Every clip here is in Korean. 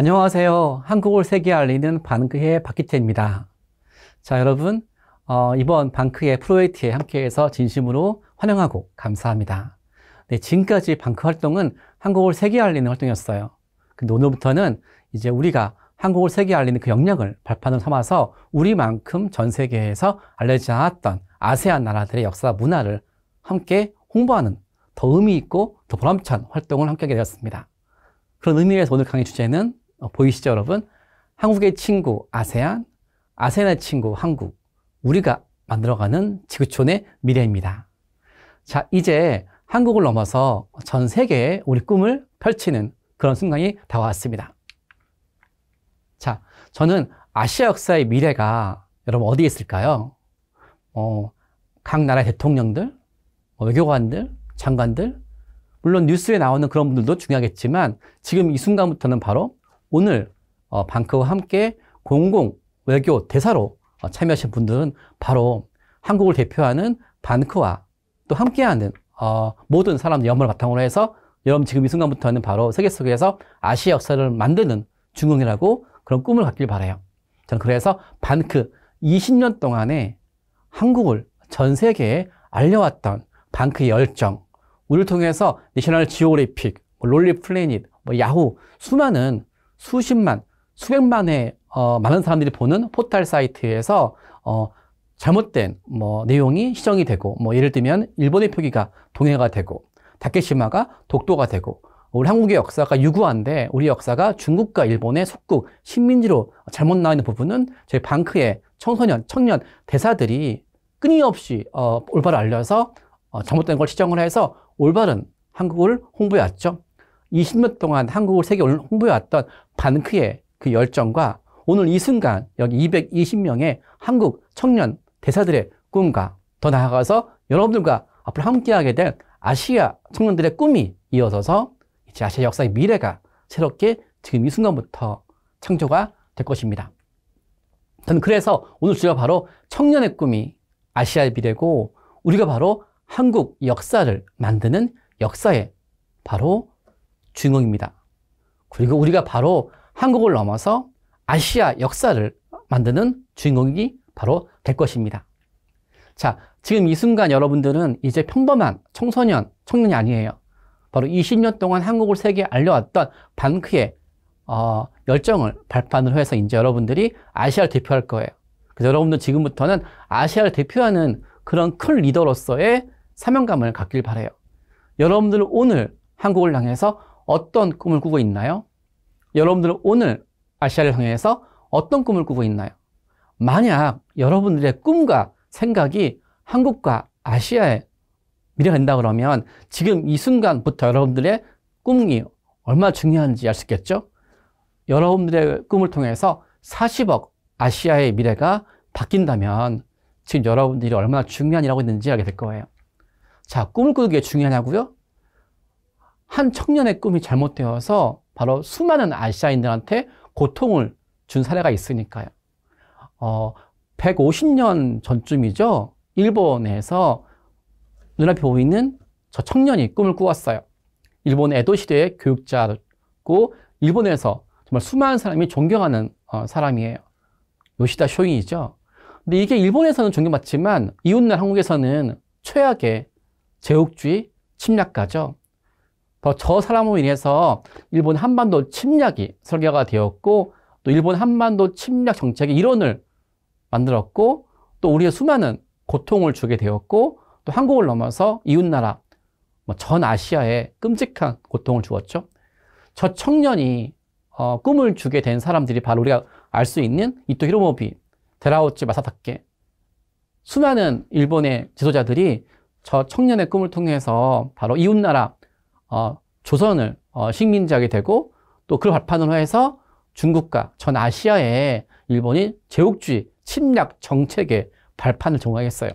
안녕하세요. 한국을 세계에 알리는 방크의 박기태입니다. 자, 여러분, 어, 이번 방크의 프로웨트에 함께해서 진심으로 환영하고 감사합니다. 네, 지금까지 방크 활동은 한국을 세계 알리는 활동이었어요. 근데 오늘부터는 이제 우리가 한국을 세계 알리는 그 역량을 발판으 삼아서 우리만큼 전 세계에서 알려지지 않았던 아세안 나라들의 역사 문화를 함께 홍보하는 더 의미 있고 더 보람찬 활동을 함께 하게 되었습니다. 그런 의미에서 오늘 강의 주제는 어, 보이시죠, 여러분? 한국의 친구 아세안, 아세안의 친구 한국, 우리가 만들어가는 지구촌의 미래입니다. 자, 이제 한국을 넘어서 전 세계에 우리 꿈을 펼치는 그런 순간이 다가왔습니다. 자, 저는 아시아 역사의 미래가 여러분 어디에 있을까요? 어, 각나라 대통령들, 뭐 외교관들, 장관들, 물론 뉴스에 나오는 그런 분들도 중요하겠지만 지금 이 순간부터는 바로 오늘 어, 방크와 함께 공공 외교 대사로 어, 참여하신 분들은 바로 한국을 대표하는 반크와 또 함께하는 어, 모든 사람 연말 바탕으로 해서 여러분 지금 이 순간부터는 바로 세계 속에서 아시아 역사를 만드는 중흥이라고 그런 꿈을 갖길 바래요. 저는 그래서 반크 20년 동안에 한국을 전 세계에 알려왔던 반크의 열정, 우리를 통해서 내셔널 지오래픽 뭐 롤리 플래닛, 뭐 야후 수많은 수십만, 수백만의 어, 많은 사람들이 보는 포털 사이트에서 어, 잘못된 뭐 내용이 시정이 되고 뭐 예를 들면 일본의 표기가 동해가 되고 다케시마가 독도가 되고 우리 한국의 역사가 유구한데 우리 역사가 중국과 일본의 속국 식민지로 잘못 나와 있는 부분은 저희 방크의 청소년 청년 대사들이 끊임없이 어, 올바로 알려서 어, 잘못된 걸 시정을 해서 올바른 한국을 홍보해왔죠. 20년 동안 한국을 세계 홍보해왔던 반크의 그 열정과 오늘 이 순간 여기 220명의 한국 청년 대사들의 꿈과 더 나아가서 여러분들과 앞으로 함께하게 될 아시아 청년들의 꿈이 이어져서 이제 아시아 역사의 미래가 새롭게 지금 이 순간부터 창조가 될 것입니다. 저는 그래서 오늘 주제가 바로 청년의 꿈이 아시아의 미래고 우리가 바로 한국 역사를 만드는 역사의 바로 주인공입니다. 그리고 우리가 바로 한국을 넘어서 아시아 역사를 만드는 주인공이 바로 될 것입니다. 자, 지금 이 순간 여러분들은 이제 평범한 청소년, 청년이 아니에요. 바로 20년 동안 한국을 세계에 알려왔던 반크의 어, 열정을 발판으로 해서 이제 여러분들이 아시아를 대표할 거예요. 그래서 여러분들 지금부터는 아시아를 대표하는 그런 큰 리더로서의 사명감을 갖길 바래요. 여러분들 오늘 한국을 향해서 어떤 꿈을 꾸고 있나요? 여러분들은 오늘 아시아를 향해서 어떤 꿈을 꾸고 있나요? 만약 여러분들의 꿈과 생각이 한국과 아시아에 미래 된다 그러면 지금 이 순간부터 여러분들의 꿈이 얼마나 중요한지 알 수 있겠죠? 여러분들의 꿈을 통해서 40억 아시아의 미래가 바뀐다면 지금 여러분들이 얼마나 중요한 일하고 있는지 알게 될 거예요. 자, 꿈을 꾸는 게 중요하냐고요? 한 청년의 꿈이 잘못되어서 바로 수많은 아시아인들한테 고통을 준 사례가 있으니까요. 어, 150년 전쯤이죠. 일본에서 눈앞에 보이는 저 청년이 꿈을 꾸었어요. 일본 에도 시대의 교육자고 일본에서 정말 수많은 사람이 존경하는 어, 사람이에요. 요시다 쇼잉이죠. 근데 이게 일본에서는 존경받지만 이웃날 한국에서는 최악의 제국주의 침략가죠. 저 사람으로 인해서 일본 한반도 침략이 설계가 되었고 또 일본 한반도 침략 정책의 이론을 만들었고 또 우리의 수많은 고통을 주게 되었고 또 한국을 넘어서 이웃나라 뭐 전 아시아에 끔찍한 고통을 주었죠. 저 청년이 어, 꿈을 주게 된 사람들이 바로 우리가 알 수 있는 이토 히로모비, 데라우치 마사타케 수많은 일본의 지도자들이 저 청년의 꿈을 통해서 바로 이웃나라 어, 조선을 어, 식민지하게 되고 또 그걸 발판으로 해서 중국과 전 아시아에 일본이 제국주의 침략 정책의 발판을 정하겠어요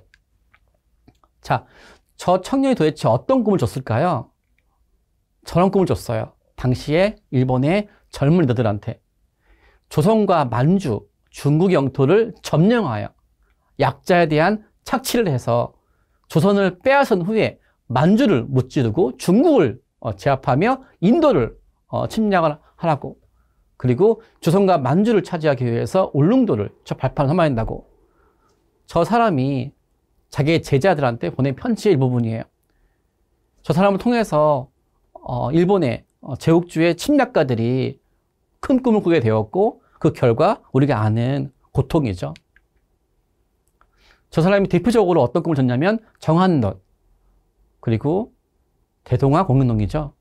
자, 저 청년이 도대체 어떤 꿈을 줬을까요? 저런 꿈을 줬어요. 당시에 일본의 젊은 리더들한테 조선과 만주, 중국 영토를 점령하여 약자에 대한 착취를 해서 조선을 빼앗은 후에 만주를 못지르고 중국을 어, 제압하며 인도를 어, 침략을 하라고 그리고 조선과 만주를 차지하기 위해서 울릉도를 저 발판을 삼아야 한다고 저 사람이 자기의 제자들한테 보낸 편지의 일부분이에요. 저 사람을 통해서 어, 일본의 제국주의 침략가들이 큰 꿈을 꾸게 되었고 그 결과 우리가 아는 고통이죠. 저 사람이 대표적으로 어떤 꿈을 줬냐면정한넛 그리고 대동아 공연농이죠.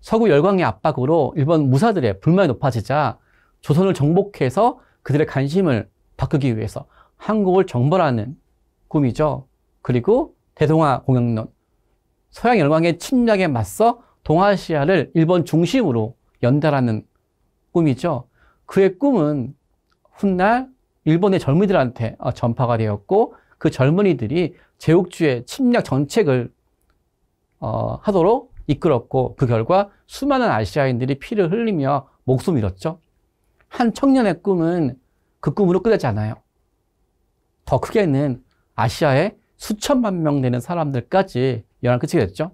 서구 열광의 압박으로 일본 무사들의 불만이 높아지자 조선을 정복해서 그들의 관심을 바꾸기 위해서 한국을 정벌하는 꿈이죠. 그리고 대동아 공영론, 서양 열광의 침략에 맞서 동아시아를 일본 중심으로 연달하는 꿈이죠. 그의 꿈은 훗날 일본의 젊은이들한테 어, 전파가 되었고 그 젊은이들이 제국주의 침략 정책을 어, 하도록 이끌었고 그 결과 수많은 아시아인들이 피를 흘리며 목숨을 잃었죠. 한 청년의 꿈은 그 꿈으로 끝나지 않아요. 더 크게는 아시아의 수천만 명 되는 사람들까지 연안 끝이 됐죠.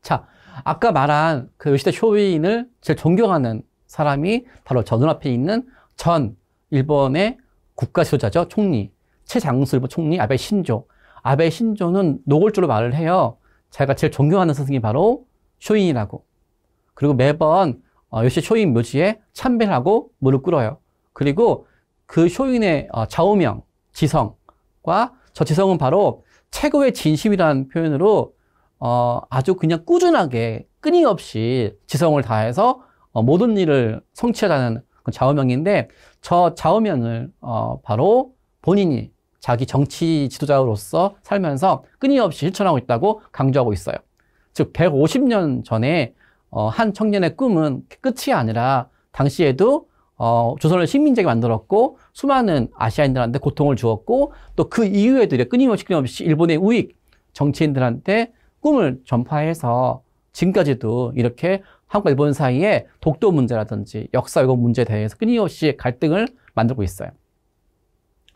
자, 아까 말한 그 요시다 쇼위인을 제일 존경하는 사람이 바로 저 눈앞에 있는 전 일본의 국가 지도자죠. 총리. 최장수 일본 총리 아베 신조. 아베 신조는 노골적으로 말을 해요. 자기가 제일 존경하는 스승이 바로 쇼인이라고. 그리고 매번 어, 역시 쇼인 묘지에 참배하고 를 무릎 꿇어요. 그리고 그 쇼인의 어, 좌우명, 지성과 저 지성은 바로 최고의 진심이라는 표현으로 어, 아주 그냥 꾸준하게 끊임없이 지성을 다해서 어, 모든 일을 성취하자는그 좌우명인데 저 좌우명을 어, 바로 본인이 자기 정치 지도자로서 살면서 끊임없이 실천하고 있다고 강조하고 있어요. 즉 150년 전에 어, 한 청년의 꿈은 끝이 아니라 당시에도 어, 조선을 식민지하게 만들었고 수많은 아시아인들한테 고통을 주었고 또 그 이후에도 끊임없이 끊임없이 일본의 우익 정치인들한테 꿈을 전파해서 지금까지도 이렇게 한국과 일본 사이에 독도 문제라든지 역사 왜곡 문제에 대해서 끊임없이 갈등을 만들고 있어요.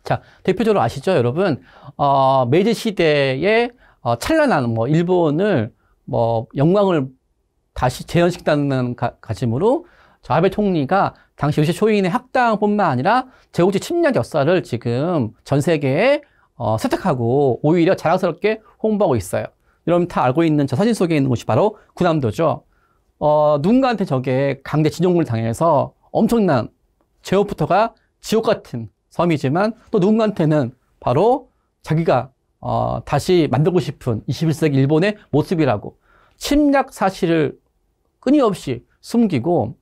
자, 대표적으로 아시죠, 여러분? 어, 메이지 시대에 어, 찬란한 뭐 일본을 뭐 영광을 다시 재현시킨다는 가, 가짐으로 저 아베 총리가 당시 요시 초인의 학당뿐만 아니라 제국주의 침략 역사를 지금 전 세계에 어, 세탁하고 오히려 자랑스럽게 홍보하고 있어요. 여러분 다 알고 있는 저 사진 속에 있는 곳이 바로 군함도죠. 어, 누군가한테 저게 강제 진용을 당해서 엄청난 제후부터가 지옥 같은 섬이지만 또 누군가한테는 바로 자기가 어, 다시 만들고 싶은 21세기 일본의 모습이라고 침략 사실을 끊임없이 숨기고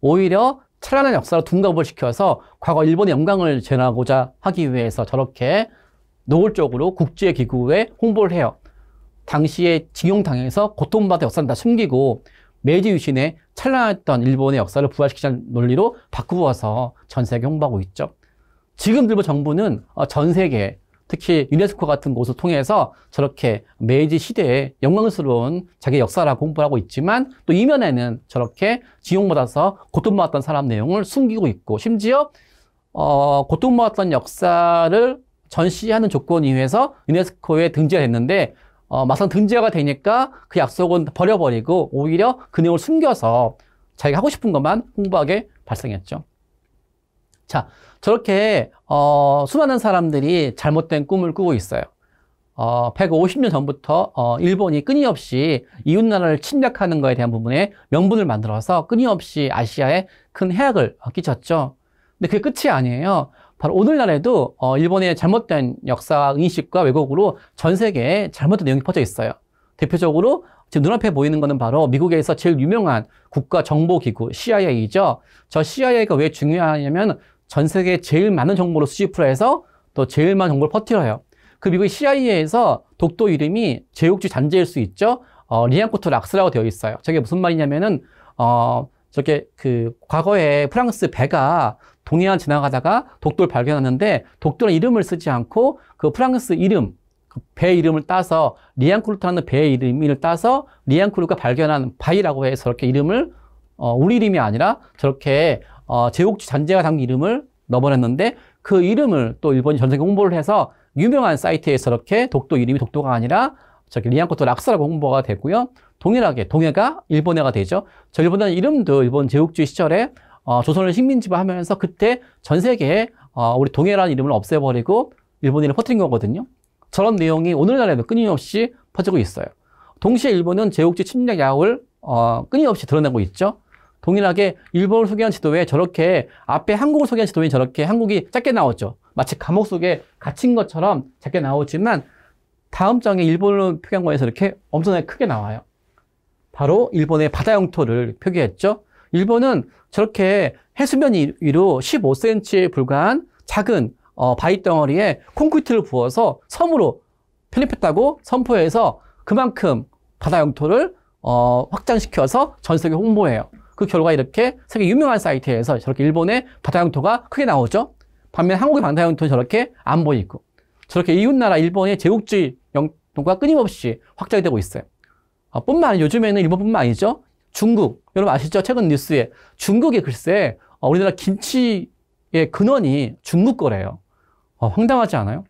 오히려 찬란한 역사로 둔갑을 시켜서 과거 일본의 영광을 전하고자 하기 위해서 저렇게 노골적으로 국제기구에 홍보를 해요. 당시에 징용당해서 고통받은 역사는 다 숨기고 메이지 유신에 찬란했던 일본의 역사를 부활시키자는 논리로 바꾸어서 전 세계 홍보하고 있죠. 지금 일본 정부는 어, 전 세계 특히 유네스코 같은 곳을 통해서 저렇게 메이지 시대에 영광스러운 자기 역사라 고 공부하고 있지만 또 이면에는 저렇게 지옥받아서 고통받았던 사람 내용을 숨기고 있고 심지어 어, 고통받았던 역사를 전시하는 조건 이외에서 유네스코에 등재가 됐는데 어, 막상 등재가 되니까 그 약속은 버려버리고 오히려 그 내용을 숨겨서 자기가 하고 싶은 것만 홍보하게 발생했죠. 자, 저렇게 어, 수많은 사람들이 잘못된 꿈을 꾸고 있어요. 어, 150년 전부터 어, 일본이 끊임없이 이웃나라를 침략하는 것에 대한 부분에 명분을 만들어서 끊임없이 아시아에 큰 해악을 어, 끼쳤죠. 근데 그게 끝이 아니에요. 바로 오늘날에도 어, 일본의 잘못된 역사 인식과 왜곡으로 전 세계에 잘못된 내용이 퍼져 있어요. 대표적으로 지금 눈앞에 보이는 것은 바로 미국에서 제일 유명한 국가 정보기구 CIA죠. 저 CIA가 왜 중요하냐면 전 세계 제일 많은 정보를 수집을 해서 또 제일 많은 정보를 퍼트려요그 미국 CIA에서 독도 이름이 제육지 잔재일 수 있죠. 어, 리앙코트 락스라고 되어 있어요. 저게 무슨 말이냐면은 어, 저게 그 과거에 프랑스 배가 동해안 지나가다가 독도를 발견하는데 독도는 이름을 쓰지 않고 그 프랑스 이름 그배 이름을 따서 리앙크루트라는 배의 이름을 따서 리앙크루가 발견한 바이라고 해서 저렇게 이름을 어, 우리 이름이 아니라 저렇게 어, 제옥주 잔재가 담긴 이름을 넣어버렸는데 그 이름을 또 일본이 전 세계 홍보를 해서 유명한 사이트에서 이렇게 독도 이름이 독도가 아니라 저기 리안코토 락스라고 홍보가 되고요. 동일하게 동해가 일본해가 되죠. 저 일본은 이름도 일본 제국주 시절에 어, 조선을 식민지화 하면서 그때 전 세계에 어, 우리 동해라는 이름을 없애버리고 일본인을 퍼뜨린 거거든요. 저런 내용이 오늘날에도 끊임없이 퍼지고 있어요. 동시에 일본은 제국주 침략 야을 어, 끊임없이 드러내고 있죠. 동일하게 일본을 소개한 지도에 저렇게 앞에 한국을 소개한 지도에 저렇게 한국이 작게 나왔죠. 마치 감옥 속에 갇힌 것처럼 작게 나오지만 다음 장에 일본을 표기한 거에서 이렇게 엄청나게 크게 나와요. 바로 일본의 바다 영토를 표기했죠. 일본은 저렇게 해수면 위로 15cm에 불과한 작은 어, 바위 덩어리에 콘크리트를 부어서 섬으로 편입했다고 선포해서 그만큼 바다 영토를 어, 확장시켜서 전 세계 홍보해요. 그 결과 이렇게 세계 유명한 사이트에서 저렇게 일본의 바다영토가 크게 나오죠. 반면 한국의 바다영토는 저렇게 안 보이고 저렇게 이웃나라 일본의 제국주의 영토가 끊임없이 확장이 되고 있어요. 아, 뿐만 아니라 요즘에는 일본뿐만 아니죠. 중국, 여러분 아시죠? 최근 뉴스에 중국의 글쎄 어, 우리나라 김치의 근원이 중국 거래요. 어, 황당하지 않아요?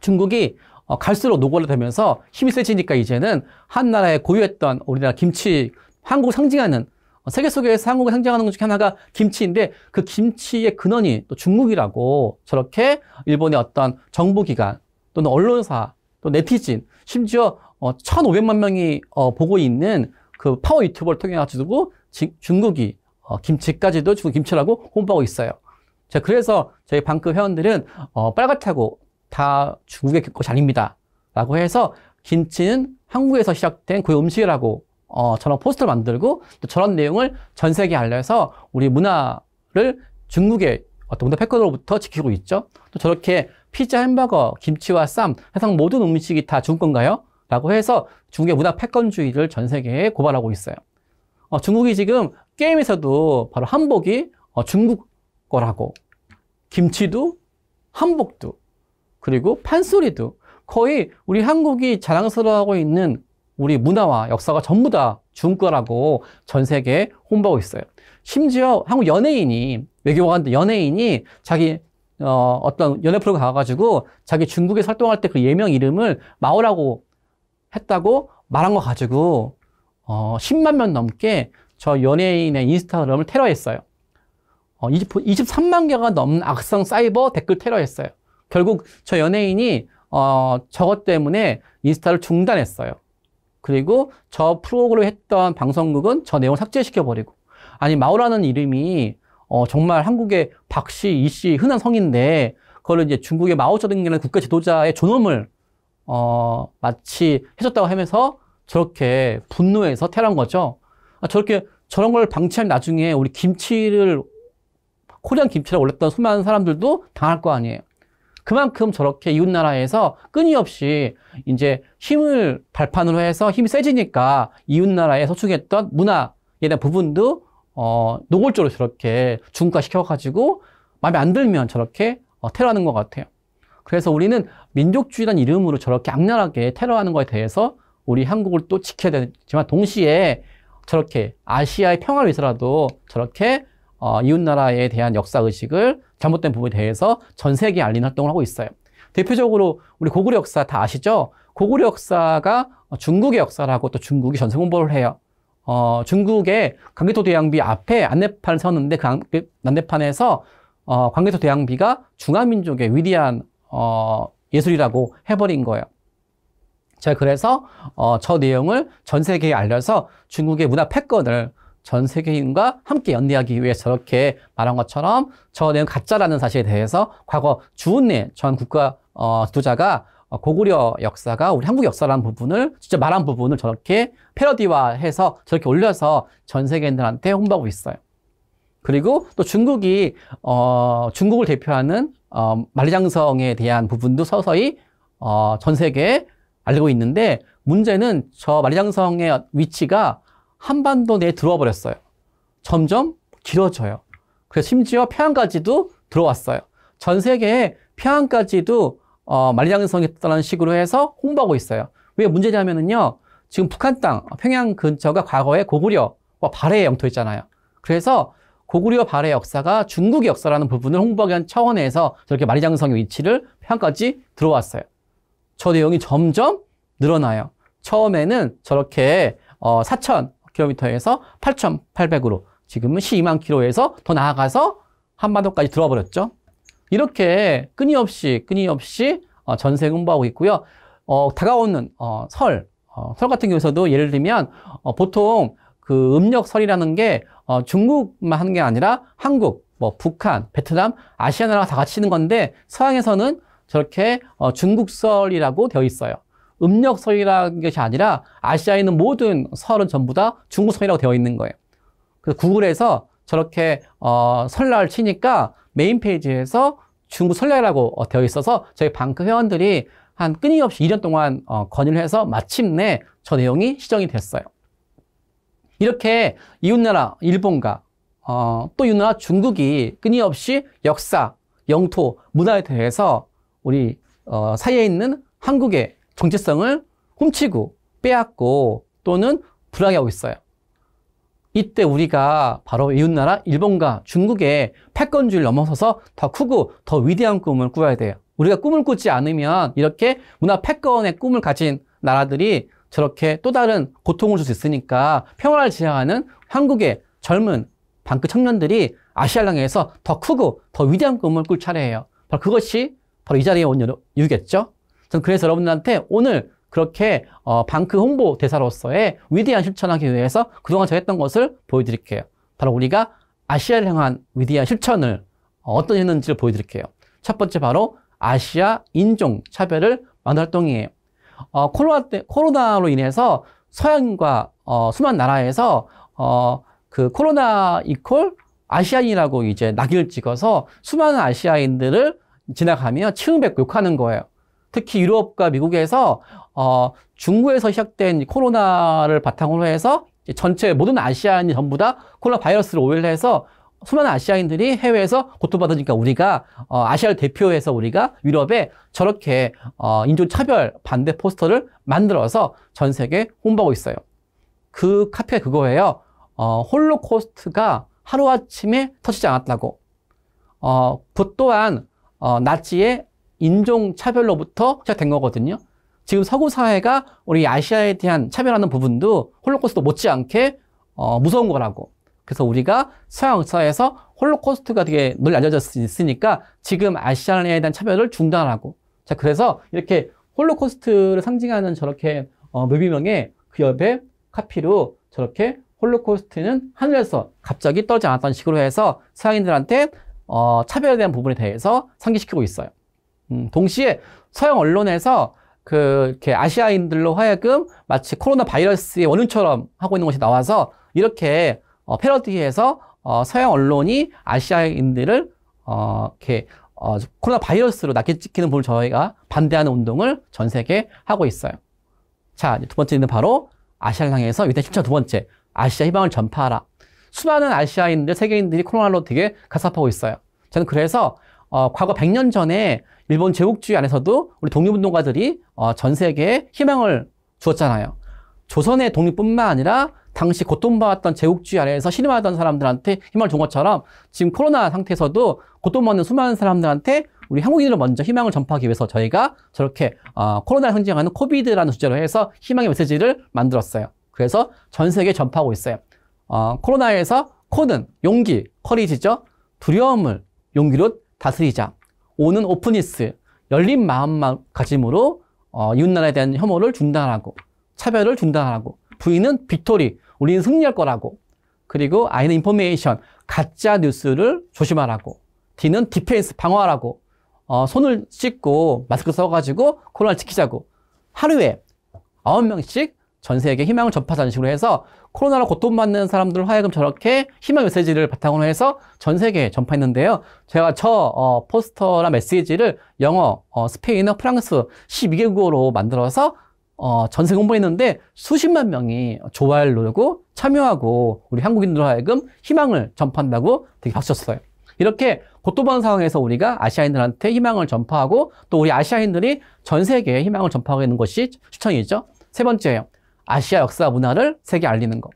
중국이 어, 갈수록 노골화되면서 힘이 세지니까 이제는 한 나라에 고유했던 우리나라 김치, 한국 상징하는 어, 세계 속에서 한국을 상징하는 것 중에 하나가 김치인데 그 김치의 근원이 또 중국이라고 저렇게 일본의 어떤 정부기관 또는 언론사 또 네티즌 심지어 어, 1,500만 명이 어, 보고 있는 그 파워 유튜버를 통해 가지고 중국이 어, 김치까지도 중국 김치라고 홍보하고 있어요. 자, 그래서 저희 방급 회원들은 어, 빨갛다고 다 중국의 것이 그 아닙니다. 라고 해서 김치는 한국에서 시작된 그 음식이라고 어, 저런 포스터를 만들고 또 저런 내용을 전 세계에 알려서 우리 문화를 중국의 어떤 문화 패권으로부터 지키고 있죠. 또 저렇게 피자, 햄버거, 김치와 쌈, 세상 모든 음식이 다 중국 건가요? 라고 해서 중국의 문화 패권주의를 전 세계에 고발하고 있어요. 어, 중국이 지금 게임에서도 바로 한복이 어, 중국 거라고 김치도 한복도 그리고 판소리도 거의 우리 한국이 자랑스러워하고 있는 우리 문화와 역사가 전부 다 중국어라고 전 세계에 홍보하고 있어요. 심지어 한국 연예인이 외교관 연예인이 자기 어, 어떤 연예 프로그램 가가지고 자기 중국에 활동할 때 그 예명 이름을 마오라고 했다고 말한 거 가지고 어, 10만 명 넘게 저 연예인의 인스타그램을 테러했어요. 어, 20, 23만 개가 넘는 악성 사이버 댓글 테러했어요. 결국 저 연예인이 어, 저것 때문에 인스타를 중단했어요. 그리고 저 프로그램 을 했던 방송국은 저 내용을 삭제시켜버리고 아니 마오라는 이름이 어, 정말 한국의 박씨, 이씨 흔한 성인데 그걸 이제 중국의 마오쩌둥이라는 국가 지도자의 존엄을 어, 마치 해줬다고 하면서 저렇게 분노해서 태러한 거죠. 아, 저렇게 저런 걸방치한 나중에 우리 김치를 코리안 김치를 올렸던 수많은 사람들도 당할 거 아니에요. 그만큼 저렇게 이웃나라에서 끊임없이 이제 힘을 발판으로 해서 힘이 세지니까 이웃나라에 소중했던 문화에 대한 부분도 어, 노골적으로 저렇게 중화시켜가지고 마음에 안 들면 저렇게 어, 테러하는 것 같아요. 그래서 우리는 민족주의란 이름으로 저렇게 악랄하게 테러하는 것에 대해서 우리 한국을 또 지켜야 되지만 동시에 저렇게 아시아의 평화를 위해서라도 저렇게 어, 이웃나라에 대한 역사의식을 잘못된 부분에 대해서 전 세계에 알리는 활동을 하고 있어요. 대표적으로 우리 고구려 역사 다 아시죠? 고구려 역사가 어, 중국의 역사라고 또 중국이 전세 공부를 해요. 어, 중국의 강개토 대양비 앞에 안내판을 세웠는데 그, 그 안내판에서 어, 광개토 대양비가 중화민족의 위대한 어, 예술이라고 해버린 거예요. 제가 그래서 어, 저 내용을 전 세계에 알려서 중국의 문화 패권을 전 세계인과 함께 연대하기 위해 저렇게 말한 것처럼 저 내용 가짜라는 사실에 대해서 과거 주은래 전 국가 어, 지도자가 어, 고구려 역사가 우리 한국 역사라는 부분을 진짜 말한 부분을 저렇게 패러디화해서 저렇게 올려서 전 세계인들한테 홍보하고 있어요. 그리고 또 중국이 어, 중국을 대표하는 어, 만리장성에 대한 부분도 서서히 어, 전 세계에 알리고 있는데 문제는 저 만리장성의 위치가 한반도 내에 들어와 버렸어요. 점점 길어져요. 그래서 심지어 평양까지도 들어왔어요. 전 세계에 평양까지도 어, 말리장성이 있다는 식으로 해서 홍보하고 있어요. 왜 문제냐면은요. 지금 북한 땅, 평양 근처가 과거에 고구려와 발해의 영토있잖아요 그래서 고구려 발해 역사가 중국의 역사라는 부분을 홍보하기 위한 차원에서 저렇게 마리장성의 위치를 평양까지 들어왔어요. 저 내용이 점점 늘어나요. 처음에는 저렇게 어, 사천, 0 0 0 k m 에서 8,800으로 지금은 12만 k m 에서더 나아가서 한반도까지 들어와 버렸죠. 이렇게 끊임없이 끊임없이 어, 전세 공부하고 있고요. 어, 다가오는 어, 설, 어, 설 같은 경우에서도 예를 들면 어, 보통 그 음력설이라는 게 어, 중국만 하는 게 아니라 한국, 뭐 북한, 베트남, 아시아 나라가 다 같이 있는 건데 서양에서는 저렇게 어, 중국설이라고 되어 있어요. 음력성이라는 것이 아니라 아시아에 있는 모든 설은 전부 다 중국성이라고 되어 있는 거예요. 그래서 구글에서 저렇게 어, 설날 치니까 메인 페이지에서 중국 설날이라고 어, 되어 있어서 저희 방크 회원들이 한 끊임없이 1년 동안 어, 건의를 해서 마침내 저 내용이 시정이 됐어요. 이렇게 이웃나라 일본과 어, 또 이웃나라 중국이 끊임없이 역사, 영토, 문화에 대해서 우리 어, 사이에 있는 한국의 정체성을 훔치고 빼앗고 또는 불하게하고 있어요. 이때 우리가 바로 이웃나라 일본과 중국의 패권주의를 넘어서서 더 크고 더 위대한 꿈을 꾸어야 돼요. 우리가 꿈을 꾸지 않으면 이렇게 문화 패권의 꿈을 가진 나라들이 저렇게 또 다른 고통을 줄 수 있으니까 평화를 지향하는 한국의 젊은 방크 청년들이 아시아랑에서 더 크고 더 위대한 꿈을 꿀 차례예요. 바로 그것이 바로 이 자리에 온 이유겠죠. 전 그래서 여러분들한테 오늘 그렇게 어, 방크 홍보 대사로서의 위대한 실천하기 위해서 그동안 저 했던 것을 보여드릴게요. 바로 우리가 아시아를 향한 위대한 실천을 어, 어떤 했는지를 보여드릴게요. 첫 번째 바로 아시아 인종 차별을 만드 활동이에요. 어, 코로나 때, 코로나로 인해서 서양과 어, 수많은 나라에서 어, 그 코로나 이콜 아시아인이라고 이제 낙인을 찍어서 수많은 아시아인들을 지나가며 치음뱉고 욕하는 거예요. 특히 유럽과 미국에서 어, 중국에서 시작된 코로나를 바탕으로 해서 전체 모든 아시아인이 전부 다 코로나 바이러스를 오일해서 수많은 아시아인들이 해외에서 고통받으니까 우리가 어, 아시아를 대표해서 우리가 유럽에 저렇게 어, 인종차별 반대 포스터를 만들어서 전 세계에 홍보하고 있어요. 그 카피가 그거예요. 어, 홀로코스트가 하루아침에 터지지 않았다고. 어, 그 또한 어, 나치의 인종차별로부터 시작된 거거든요. 지금 서구 사회가 우리 아시아에 대한 차별하는 부분도 홀로코스트 못지않게 어, 무서운 거라고. 그래서 우리가 서양 역사에서 홀로코스트가 되게 널리 알려져 있으니까 지금 아시아에 대한 차별을 중단하고. 자, 그래서 이렇게 홀로코스트를 상징하는 저렇게 어, 묘비명의 그 옆에 카피로 저렇게 홀로코스트는 하늘에서 갑자기 떨지 않았던 식으로 해서 서양인들한테 어, 차별에 대한 부분에 대해서 상기시키고 있어요. 음, 동시에 서양 언론에서 그 이렇게 아시아인들로 하여금 마치 코로나 바이러스의 원흉처럼 하고 있는 것이 나와서 이렇게 어, 패러디해서 어, 서양 언론이 아시아인들을 어, 이렇게 어, 코로나 바이러스로 낚게 찍히는 부분을 저희가 반대하는 운동을 전 세계에 하고 있어요. 자, 두 번째는 바로 아시아를 향해서 위대 실천 두 번째, 아시아 희망을 전파하라. 수많은 아시아인들, 세계인들이 코로나로 되게 가삽하고 있어요. 저는 그래서 어, 과거 100년 전에 일본 제국주의 안에서도 우리 독립운동가들이 어, 전 세계에 희망을 주었잖아요. 조선의 독립뿐만 아니라 당시 고통받았던 제국주의 아래에서 신임하던 사람들한테 희망을 준 것처럼 지금 코로나 상태에서도 고통받는 수많은 사람들한테 우리 한국인으로 먼저 희망을 전파하기 위해서 저희가 저렇게 어, 코로나 를 상징하는 코비드라는 주제로 해서 희망의 메시지를 만들었어요. 그래서 전 세계에 전파하고 있어요. 어, 코로나에서 코는 용기, 커리지죠. 두려움을 용기로 다스리자. 오는 오프니스, 열린 마음만 가짐으로 어, 이웃나라에 대한 혐오를 중단하고 차별을 중단하고 부인은 빅토리, 우리는 승리할 거라고 그리고 아이는 인포메이션, 가짜 뉴스를 조심하라고 D는 디펜스, 방어하라고 어, 손을 씻고 마스크 써가지고 코로나를 지키자고 하루에 9명씩 전 세계에 희망을 전파하는 식으로 해서 코로나로 고통받는 사람들 화해금 저렇게 희망 메시지를 바탕으로 해서 전 세계에 전파했는데요. 제가 저 어, 포스터나 메시지를 영어, 어, 스페인어, 프랑스 12개국어로 만들어서 어, 전세공부했는데 수십만 명이 좋아요를 누르고 참여하고 우리 한국인들 하여금 희망을 전파한다고 되게 박수 쳤어요. 이렇게 고통받는 상황에서 우리가 아시아인들한테 희망을 전파하고 또 우리 아시아인들이 전 세계에 희망을 전파하고 있는 것이 추천이죠. 세 번째예요. 아시아 역사 문화를 세계에 알리는 것.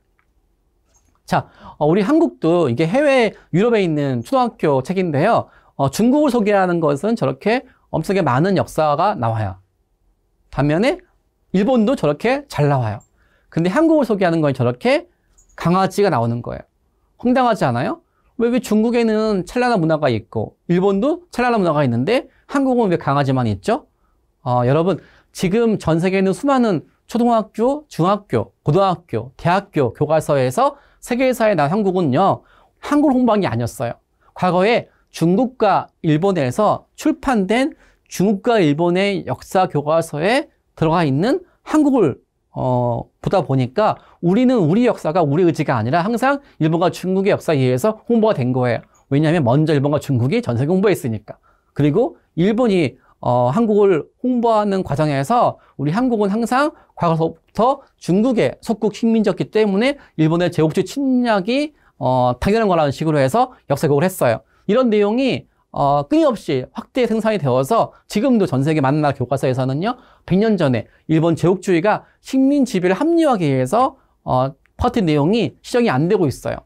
자, 어, 우리 한국도 이게 해외 유럽에 있는 초등학교 책인데요. 어, 중국을 소개하는 것은 저렇게 엄청나게 많은 역사가 나와요. 반면에 일본도 저렇게 잘 나와요. 근데 한국을 소개하는 건 저렇게 강아지가 나오는 거예요. 황당하지 않아요? 왜, 왜 중국에는 찰나나 문화가 있고 일본도 찰나나 문화가 있는데 한국은 왜 강아지만 있죠? 어, 여러분 지금 전 세계에는 수많은 초등학교, 중학교, 고등학교, 대학교 교과서에서 세계사에나온 한국은요. 한국 홍방이 아니었어요. 과거에 중국과 일본에서 출판된 중국과 일본의 역사 교과서에 들어가 있는 한국을 어, 보다 보니까 우리는 우리 역사가 우리 의지가 아니라 항상 일본과 중국의 역사에 의해서 홍보가 된 거예요. 왜냐하면 먼저 일본과 중국이 전 세계 홍보했으니까. 그리고 일본이 어, 한국을 홍보하는 과정에서 우리 한국은 항상 과거부터 중국의 속국 식민지였기 때문에 일본의 제국주의 침략이 어, 당연한 거라는 식으로 해서 역사교을 했어요. 이런 내용이 어, 끊임없이 확대 생산이 되어서 지금도 전 세계 많은 나라 교과서에서는요, 100년 전에 일본 제국주의가 식민 지배를 합리화하기 위해서 어, 퍼트 내용이 시정이 안 되고 있어요.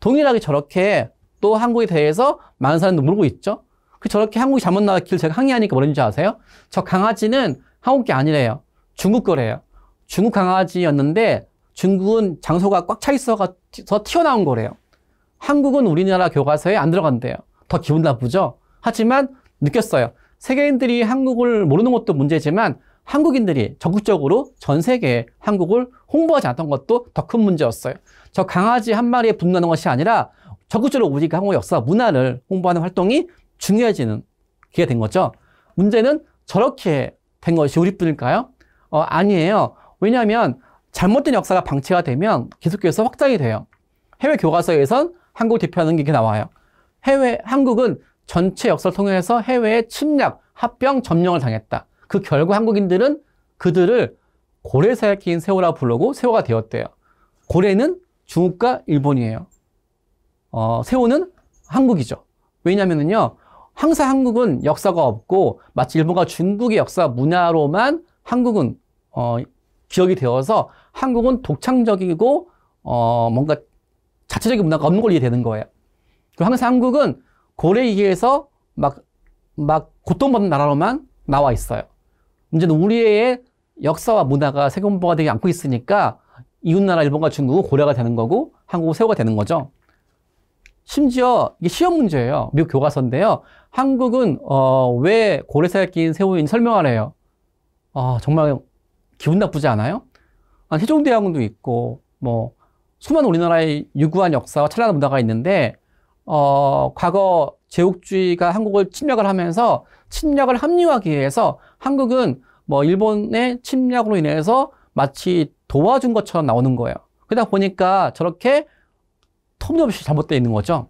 동일하게 저렇게 또 한국에 대해서 많은 사람도 모르고 있죠. 그 저렇게 한국이 잘못 나왔길 제가 항의하니까 뭐라는지 아세요? 저 강아지는 한국 게 아니래요. 중국 거래요. 중국 강아지였는데 중국은 장소가 꽉 차 있어서 튀어나온 거래요. 한국은 우리나라 교과서에 안 들어간대요. 더 기분 나쁘죠? 하지만 느꼈어요. 세계인들이 한국을 모르는 것도 문제지만 한국인들이 적극적으로 전 세계에 한국을 홍보하지 않던 것도 더 큰 문제였어요. 저 강아지 한 마리에 분노하는 것이 아니라 적극적으로 우리가 한국 역사 문화를 홍보하는 활동이 중요해지는 기회 가된 거죠. 문제는 저렇게 된 것이 우리뿐일까요? 어, 아니에요. 왜냐하면 잘못된 역사가 방치가 되면 계속해서 확장이 돼요. 해외 교과서에선 한국 대표하는 게 나와요. 해외 한국은 전체 역사를 통해서 해외의 침략, 합병, 점령을 당했다. 그 결과 한국인들은 그들을 고래사에 낀 세호라 부르고 세호가 되었대요. 고래는 중국과 일본이에요. 어, 세호는 한국이죠. 왜냐면은요, 항상 한국은 역사가 없고 마치 일본과 중국의 역사 문화로만 한국은 어, 기억이 되어서 한국은 독창적이고 어, 뭔가 자체적인 문화가 없는 걸 이해되는 거예요. 그리고 항상 한국은 고래위기에서 막, 막 고통받는 나라로만 나와 있어요. 문제는 우리의 역사와 문화가 세금분포가 되지 않고 있으니까 이웃나라 일본과 중국은 고려가 되는 거고 한국은 세호가 되는 거죠. 심지어 이게 시험 문제예요. 미국 교과서인데요. 한국은 어, 왜 고래사에 낀 새우인 설명하래요. 아, 정말 기분 나쁘지 않아요? 아, 세종대왕도 있고 뭐 수많은 우리나라의 유구한 역사와 찬란한 문화가 있는데 어, 과거 제국주의가 한국을 침략을 하면서 침략을 합리화하기 위해서 한국은 뭐 일본의 침략으로 인해서 마치 도와준 것처럼 나오는 거예요. 그러다 보니까 저렇게 톱없이 니 잘못되어 있는 거죠.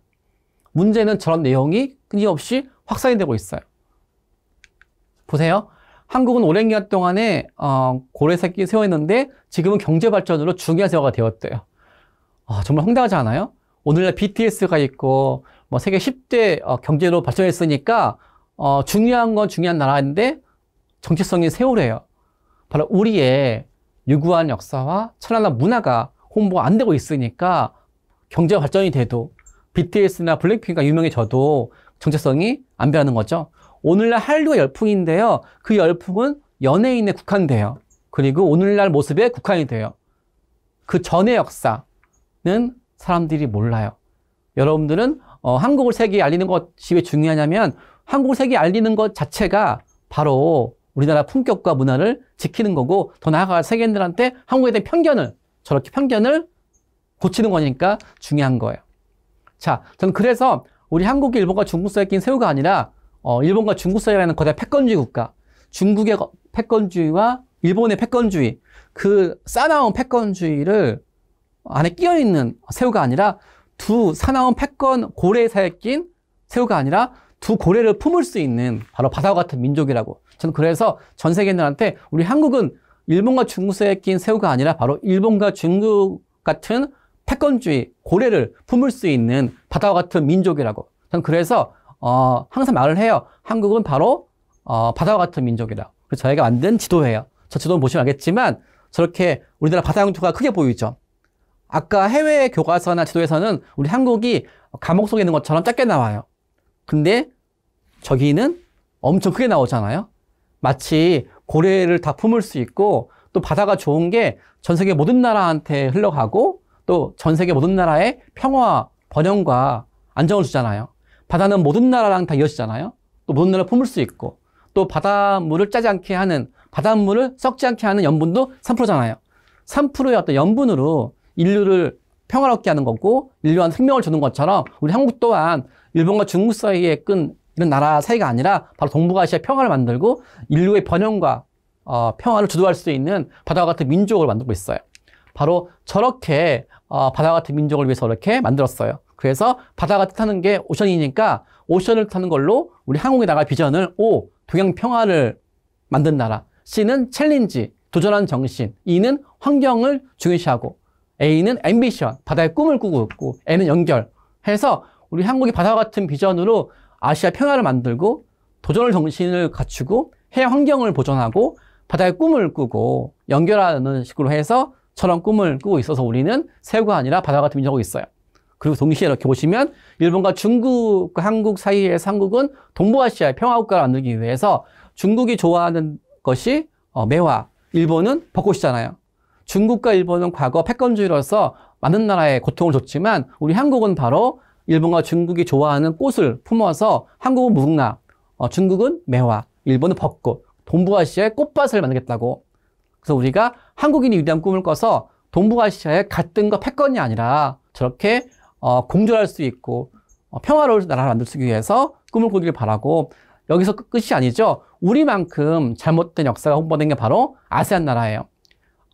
문제는 저런 내용이 끊임없이 확산이 되고 있어요. 보세요. 한국은 오랜 기간 동안에 어, 고래새끼 세워있는데 지금은 경제발전으로 중요한 세화가 되었대요. 아, 정말 황당하지 않아요? 오늘날 BTS가 있고 뭐 세계 10대 어, 경제로 발전했으니까 어, 중요한 건 중요한 나라인데 정체성이 세월이에요. 바로 우리의 유구한 역사와 천안한 문화가 홍보가 안 되고 있으니까 경제 발전이 돼도 BTS나 블랙핑크가 유명해져도 정체성이 안 변하는 거죠. 오늘날 한류 열풍인데요. 그 열풍은 연예인에 국한돼요. 그리고 오늘날 모습에 국한이 돼요. 그 전의 역사는 사람들이 몰라요. 여러분들은 어, 한국을 세계에 알리는 것이 왜 중요하냐면 한국을 세계에 알리는 것 자체가 바로 우리나라 품격과 문화를 지키는 거고 더 나아가 세계인들한테 한국에 대한 편견을 저렇게 편견을 고치는 거니까 중요한 거예요. 자, 저는 그래서 우리 한국이 일본과 중국 사이에 낀 새우가 아니라 어, 일본과 중국 사이라는 거대 패권주의 국가, 중국의 패권주의와 일본의 패권주의, 그싸나운 패권주의를 안에 끼어 있는 새우가 아니라 두 사나운 패권 고래 사이에 낀 새우가 아니라 두 고래를 품을 수 있는 바로 바다와 같은 민족이라고. 저는 그래서 전 세계인들한테 우리 한국은 일본과 중국 사이에 낀 새우가 아니라 바로 일본과 중국 같은 패권주의, 고래를 품을 수 있는 바다와 같은 민족이라고. 전 그래서 어, 항상 말을 해요. 한국은 바로 어, 바다와 같은 민족이라고. 그래서 저희가 만든 지도예요. 저 지도 보시면 알겠지만 저렇게 우리나라 바다 영토가 크게 보이죠. 아까 해외 교과서나 지도에서는 우리 한국이 감옥 속에 있는 것처럼 작게 나와요. 근데 저기는 엄청 크게 나오잖아요. 마치 고래를 다 품을 수 있고 또 바다가 좋은 게 전 세계 모든 나라한테 흘러가고 또전 세계 모든 나라에 평화, 번영과 안정을 주잖아요. 바다는 모든 나라랑 다 이어지잖아요. 또 모든 나라 품을 수 있고 또 바닷물을 짜지 않게 하는 바닷물을 썩지 않게 하는 염분도 3%잖아요. 3%의 어떤 염분으로 인류를 평화롭게 하는 거고 인류한 생명을 주는 것처럼 우리 한국 또한 일본과 중국 사이에 끈 이런 나라 사이가 아니라 바로 동북아시아 평화를 만들고 인류의 번영과 어, 평화를 주도할 수 있는 바다와 같은 민족을 만들고 있어요. 바로 저렇게 어, 바다 같은 민족을 위해서 이렇게 만들었어요. 그래서 바다가 뜻하는 게 오션이니까 오션을 타는 걸로 우리 항공에다가 비전을 O, 동양 평화를 만든 나라 C는 챌린지, 도전하는 정신 E는 환경을 중요시하고 A는 앰비션, 바다의 꿈을 꾸고 있고 N은 연결해서 우리 한국이 바다와 같은 비전으로 아시아 평화를 만들고 도전을 정신을 갖추고 해양 환경을 보존하고 바다의 꿈을 꾸고 연결하는 식으로 해서 처럼 꿈을 꾸고 있어서 우리는 새우가 아니라 바다 같은 민족하고 있어요. 그리고 동시에 이렇게 보시면 일본과 중국 그 한국 사이의 삼국은 동부아시아의 평화국가를 만들기 위해서 중국이 좋아하는 것이 어, 매화, 일본은 벚꽃이잖아요. 중국과 일본은 과거 패권주의로서 많은 나라에 고통을 줬지만 우리 한국은 바로 일본과 중국이 좋아하는 꽃을 품어서 한국은 무궁화, 어, 중국은 매화, 일본은 벚꽃, 동부아시아의 꽃밭을 만들겠다고 그래서 우리가 한국인이 위대한 꿈을 꿔서 동북아시아의 갈등과 패권이 아니라 저렇게 어, 공존할 수 있고 어, 평화로운 나라를 만들기 위해서 꿈을 꾸기를 바라고 여기서 끝이 아니죠. 우리만큼 잘못된 역사가 홍보된 게 바로 아세안 나라예요.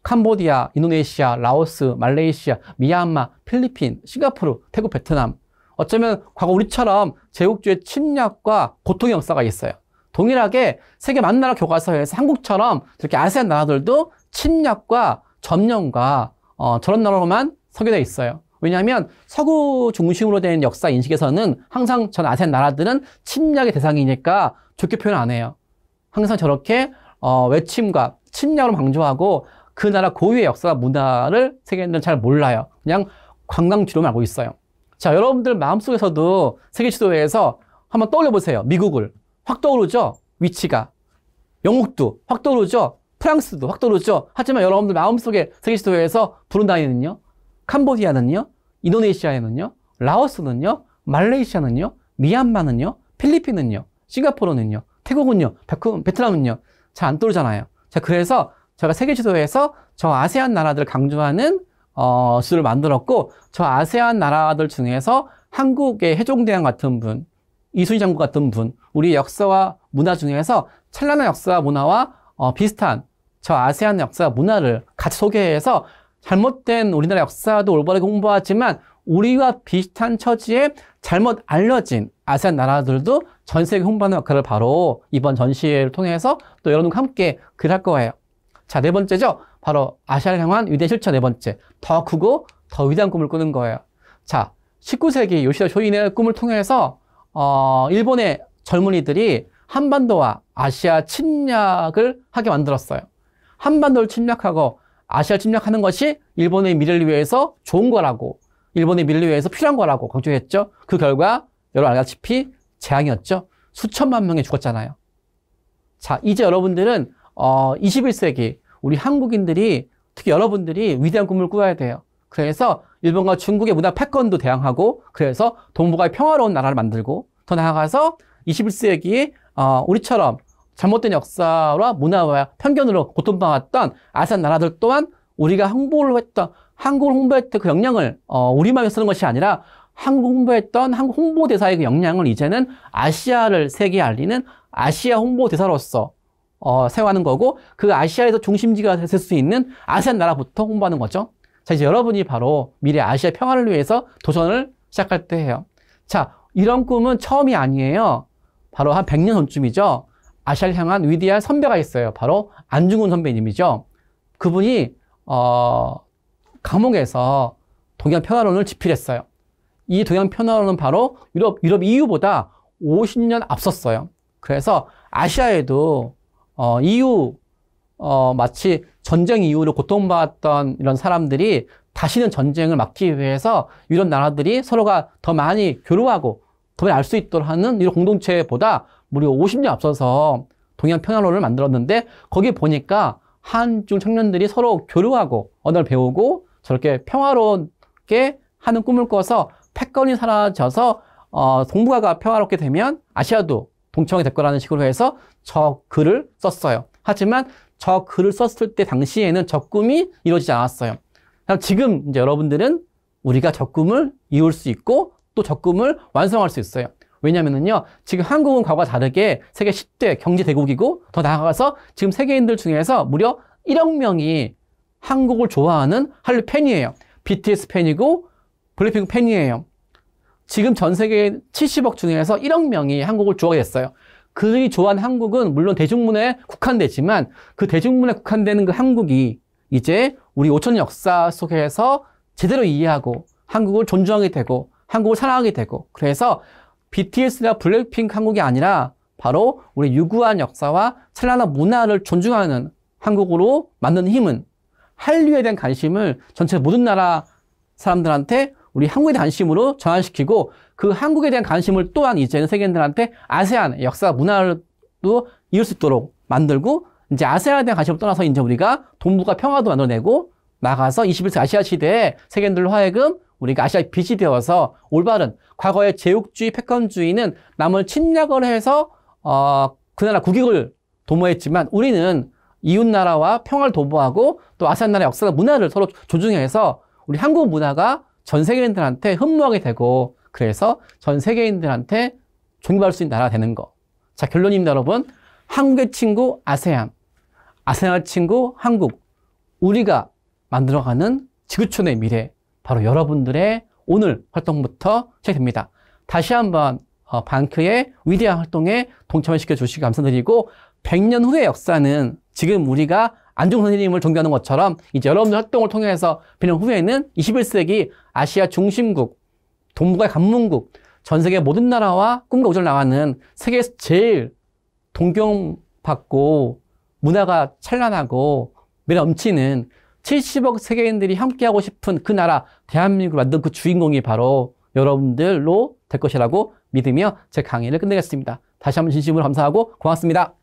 캄보디아, 인도네시아, 라오스, 말레이시아, 미얀마, 필리핀, 싱가포르, 태국, 베트남 어쩌면 과거 우리처럼 제국주의 침략과 고통의 역사가 있어요. 동일하게 세계 만나라 교과서에서 한국처럼 이렇게 아세안 나라들도 침략과 점령과 어, 저런 나라로만 서게 돼 있어요. 왜냐하면 서구 중심으로 된 역사 인식에서는 항상 전 아세안 나라들은 침략의 대상이니까 좋게 표현 안 해요. 항상 저렇게 어, 외침과 침략으로 강조하고 그 나라 고유의 역사와 문화를 세계인들은 잘 몰라요. 그냥 관광지로만 알고 있어요. 자, 여러분들 마음속에서도 세계 지도에서 한번 떠올려 보세요. 미국을. 확 떠오르죠? 위치가. 영국도 확 떠오르죠? 프랑스도 확 떠오르죠? 하지만 여러분들 마음속에 세계지도에서 브룬다이는요? 캄보디아는요? 인도네시아에는요? 라오스는요? 말레이시아는요? 미얀마는요? 필리핀은요? 싱가포르는요? 태국은요? 베트남은요? 잘 안 떠오르잖아요. 자, 그래서 제가 세계지도에서 저 아세안 나라들 강조하는 어, 수를 만들었고 저 아세안 나라들 중에서 한국의 해종대왕 같은 분, 이순신 장군 같은 분, 우리 역사와 문화 중에서 찬란한 역사와 문화와 어, 비슷한 저 아세안 역사 와 문화를 같이 소개해서 잘못된 우리나라 역사도 올바르게 공부하지만 우리와 비슷한 처지에 잘못 알려진 아세안 나라들도 전 세계 홍보하는 역할을 바로 이번 전시회를 통해서 또 여러분과 함께 그할 거예요. 자, 네 번째죠. 바로 아시아를 향한 위대 실천 네 번째. 더 크고 더 위대한 꿈을 꾸는 거예요. 자, 19세기 요시다 쇼인의 꿈을 통해서 어, 일본의 젊은이들이 한반도와 아시아 침략을 하게 만들었어요. 한반도를 침략하고 아시아 침략하는 것이 일본의 미래를 위해서 좋은 거라고 일본의 미래를 위해서 필요한 거라고 강조했죠. 그 결과 여러분 알다시피 재앙이었죠. 수천만 명이 죽었잖아요. 자, 이제 여러분들은 어 21세기 우리 한국인들이 특히 여러분들이 위대한 꿈을 꾸어야 돼요. 그래서 일본과 중국의 문화 패권도 대항하고 그래서 동북아의 평화로운 나라를 만들고 더 나아가서 2 1세기 어, 우리처럼 잘못된 역사와 문화와 편견으로 고통받았던 아세안 나라들 또한 우리가 홍보를 했던 한국 홍보할 때그 역량을 어, 우리만 쓰는 것이 아니라 한국 홍보했던 한국 홍보대사의 그 역량을 이제는 아시아를 세계에 알리는 아시아 홍보대사로서 어, 사용하는 거고 그 아시아에서 중심지가 될 수 있는 아세안 나라부터 홍보하는 거죠. 자 이제 여러분이 바로 미래 아시아 평화를 위해서 도전을 시작할 때 해요. 자 이런 꿈은 처음이 아니에요. 바로 한 100년 전쯤이죠. 아시아를 향한 위대한 선배가 있어요. 바로 안중근 선배님이죠. 그분이 어, 감옥에서 동양 평화론을 집필했어요. 이 동양 평화론은 바로 유럽 유럽 EU보다 50년 앞섰어요. 그래서 아시아에도 어, EU 어, 마치 전쟁 이후로 고통받았던 이런 사람들이 다시는 전쟁을 막기 위해서 유럽 나라들이 서로가 더 많이 교류하고 그걸 알수 있도록 하는 이런 공동체보다 무려 50년 앞서서 동양 평화론을 만들었는데 거기 보니까 한 중 청년들이 서로 교류하고 언어를 배우고 저렇게 평화롭게 하는 꿈을 꿔서 패권이 사라져서 어, 동북아가 평화롭게 되면 아시아도 동청이 될 거라는 식으로 해서 저 글을 썼어요. 하지만 저 글을 썼을 때 당시에는 저 꿈이 이루어지지 않았어요. 지금 이제 여러분들은 우리가 저 꿈을 이룰 수 있고 또 적금을 완성할 수 있어요. 왜냐면은요, 지금 한국은 과거와 다르게 세계 10대 경제 대국이고, 더 나아가서 지금 세계인들 중에서 무려 1억 명이 한국을 좋아하는 한류 팬이에요. BTS 팬이고, 블랙핑크 팬이에요. 지금 전 세계 70억 중에서 1억 명이 한국을 좋아했어요. 그들이 좋아하는 한국은 물론 대중문화에 국한되지만 그 대중문화에 국한되는 그 한국이 이제 우리 5천 역사 속에서 제대로 이해하고 한국을 존중하게 되고 한국을 사랑하게 되고 그래서 BTS나 블랙핑크 한국이 아니라 바로 우리 유구한 역사와 찬란한 문화를 존중하는 한국으로 만든 힘은 한류에 대한 관심을 전체 모든 나라 사람들한테 우리 한국에 대한 관심으로 전환시키고 그 한국에 대한 관심을 또한 이제는 세계인들한테 아세안 역사 문화도 이을 수 있도록 만들고 이제 아세안에 대한 관심을 떠나서 이제 우리가 동북아 평화도 만들어내고 나가서 21세 아시아 시대에 세계인들로 하여금 우리가 아시아의 빛이 되어서 올바른 과거의 제국주의, 패권주의는 남을 침략을 해서 어, 그 나라 국익을 도모했지만 우리는 이웃 나라와 평화를 도모하고 또 아세안 나라의 역사와 문화를 서로 조중해서 우리 한국 문화가 전 세계인들한테 흠모하게 되고 그래서 전 세계인들한테 존경받을 수 있는 나라가 되는 거. 자, 결론입니다, 여러분. 한국의 친구 아세안, 아세안의 친구 한국. 우리가 만들어가는 지구촌의 미래. 바로 여러분들의 오늘 활동부터 시작됩니다. 다시 한번 어, 방크의 위대한 활동에 동참을 시켜주시기 감사드리고 100년 후의 역사는 지금 우리가 안중 선생님을 존경하는 것처럼 이제 여러분들 활동을 통해서 100년 후에는 21세기 아시아 중심국, 동북아 의 간문국, 전 세계 모든 나라와 꿈과 우주를 나가는 세계에서 제일 동경받고 문화가 찬란하고 미래 넘치는 70억 세계인들이 함께하고 싶은 그 나라 대한민국을 만든 그 주인공이 바로 여러분들로 될 것이라고 믿으며 제 강의를 끝내겠습니다. 다시 한번 진심으로 감사하고 고맙습니다.